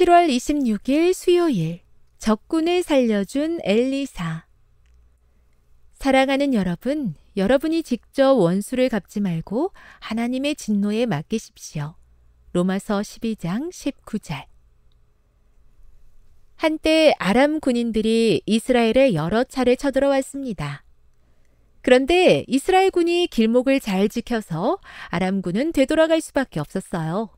7월 26일 수요일 적군을 살려준 엘리사 사랑하는 여러분, 여러분이 직접 원수를 갚지 말고 하나님의 진노에 맡기십시오. 로마서 12장 19절 한때 아람 군인들이 이스라엘에 여러 차례 쳐들어왔습니다. 그런데 이스라엘 군이 길목을 잘 지켜서 아람 군은 되돌아갈 수밖에 없었어요.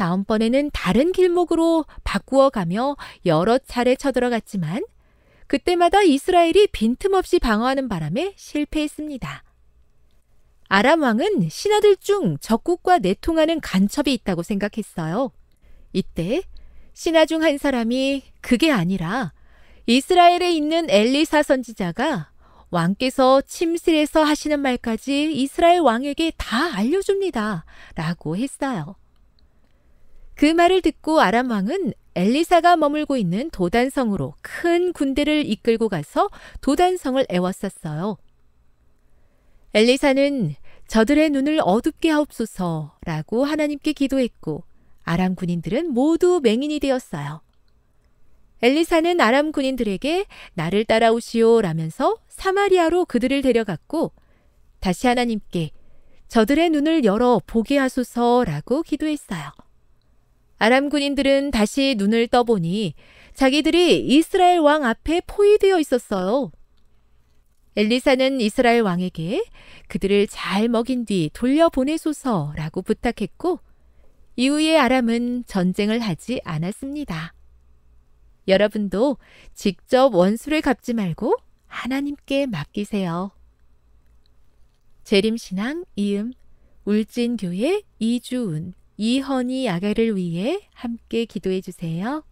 다음번에는 다른 길목으로 바꾸어 가며 여러 차례 쳐들어갔지만 그때마다 이스라엘이 빈틈없이 방어하는 바람에 실패했습니다. 아람 왕은 신하들 중 적국과 내통하는 간첩이 있다고 생각했어요. 이때 신하 중 한 사람이 그게 아니라 이스라엘에 있는 엘리사 선지자가 왕께서 침실에서 하시는 말까지 이스라엘 왕에게 다 알려줍니다. 라고 했어요. 그 말을 듣고 아람 왕은 엘리사가 머물고 있는 도단성으로 큰 군대를 이끌고 가서 도단성을 애웠었어요. 엘리사는 저들의 눈을 어둡게 하옵소서라고 하나님께 기도했고 아람 군인들은 모두 맹인이 되었어요. 엘리사는 아람 군인들에게 나를 따라오시오라면서 사마리아로 그들을 데려갔고 다시 하나님께 저들의 눈을 열어 보게 하소서라고 기도했어요. 아람 군인들은 다시 눈을 떠보니 자기들이 이스라엘 왕 앞에 포위되어 있었어요. 엘리사는 이스라엘 왕에게 그들을 잘 먹인 뒤 돌려보내소서라고 부탁했고 이후에 아람은 전쟁을 하지 않았습니다. 여러분도 직접 원수를 갚지 말고 하나님께 맡기세요. 재림신앙 이음 울진교회 이주은 이헌이 아가를 위해 함께 기도해 주세요.